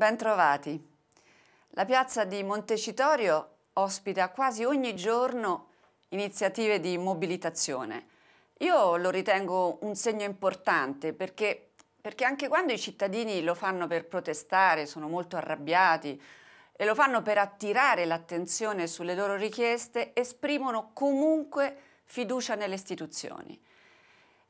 Bentrovati. La piazza di Montecitorio ospita quasi ogni giorno iniziative di mobilitazione. Io lo ritengo un segno importante perché, perché anche quando i cittadini lo fanno per protestare, sono molto arrabbiati e lo fanno per attirare l'attenzione sulle loro richieste, esprimono comunque fiducia nelle istituzioni.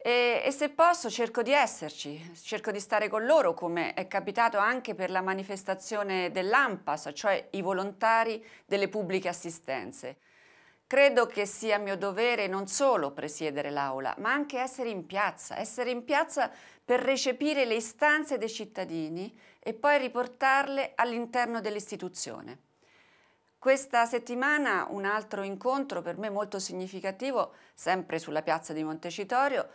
E, e, se posso cerco di esserci, cerco di stare con loro come è capitato anche per la manifestazione dell'AMPAS, cioè i volontari delle pubbliche assistenze. Credo che sia mio dovere non solo presiedere l'aula, ma anche essere in piazza, essere in piazza per recepire le istanze dei cittadini e poi riportarle all'interno dell'istituzione. Questa settimana un altro incontro per me molto significativo, sempre sulla piazza di Montecitorio,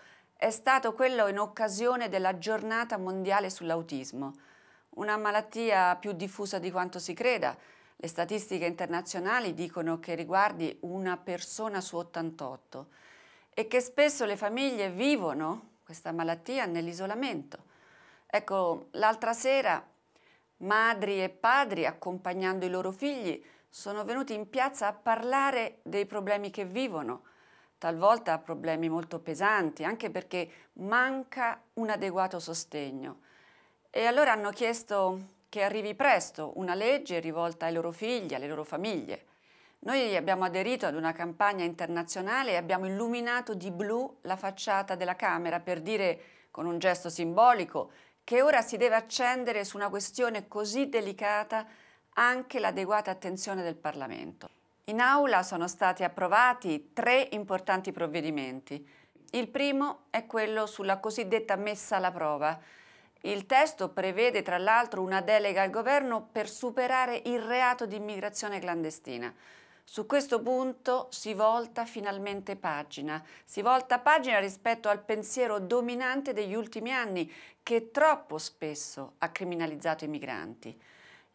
è stato quello in occasione della giornata mondiale sull'autismo, una malattia più diffusa di quanto si creda. Le statistiche internazionali dicono che riguardi una persona su 88 e che spesso le famiglie vivono questa malattia nell'isolamento. Ecco, l'altra sera madri e padri accompagnando i loro figli sono venuti in piazza a parlare dei problemi che vivono, talvolta ha problemi molto pesanti, anche perché manca un adeguato sostegno. E allora hanno chiesto che arrivi presto una legge rivolta ai loro figli, alle loro famiglie. Noi abbiamo aderito ad una campagna internazionale e abbiamo illuminato di blu la facciata della Camera per dire, con un gesto simbolico, che ora si deve accendere su una questione così delicata anche l'adeguata attenzione del Parlamento. In aula sono stati approvati tre importanti provvedimenti. Il primo è quello sulla cosiddetta messa alla prova. Il testo prevede tra l'altro una delega al governo per superare il reato di immigrazione clandestina. Su questo punto si volta finalmente pagina, si volta pagina rispetto al pensiero dominante degli ultimi anni che troppo spesso ha criminalizzato i migranti.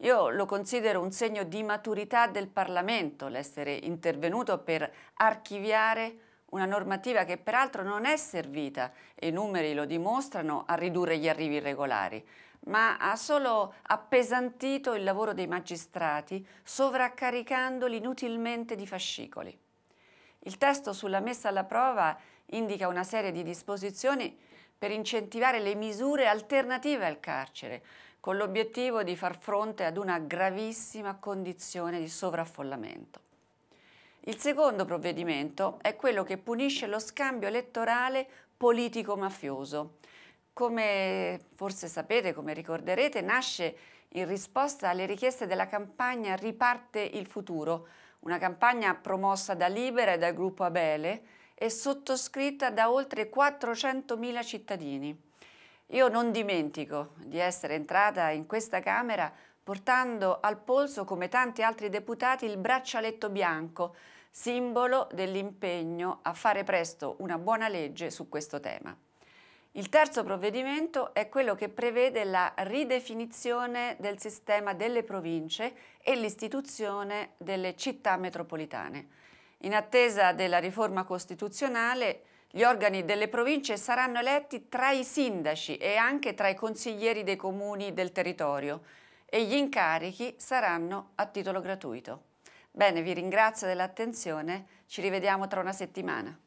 Io lo considero un segno di maturità del Parlamento l'essere intervenuto per archiviare una normativa che peraltro non è servita, e i numeri lo dimostrano, a ridurre gli arrivi irregolari, ma ha solo appesantito il lavoro dei magistrati, sovraccaricandoli inutilmente di fascicoli. Il testo sulla messa alla prova indica una serie di disposizioni per incentivare le misure alternative al carcere, con l'obiettivo di far fronte ad una gravissima condizione di sovraffollamento. Il secondo provvedimento è quello che punisce lo scambio elettorale politico-mafioso. Come forse sapete, come ricorderete, nasce in risposta alle richieste della campagna Riparte il futuro, una campagna promossa da Libera e dal gruppo Abele e sottoscritta da oltre 400.000 cittadini. Io non dimentico di essere entrata in questa Camera portando al polso, come tanti altri deputati, il braccialetto bianco, simbolo dell'impegno a fare presto una buona legge su questo tema. Il terzo provvedimento è quello che prevede la ridefinizione del sistema delle province e l'istituzione delle città metropolitane. In attesa della riforma costituzionale, gli organi delle province saranno eletti tra i sindaci e anche tra i consiglieri dei comuni del territorio e gli incarichi saranno a titolo gratuito. Bene, vi ringrazio dell'attenzione, ci rivediamo tra una settimana.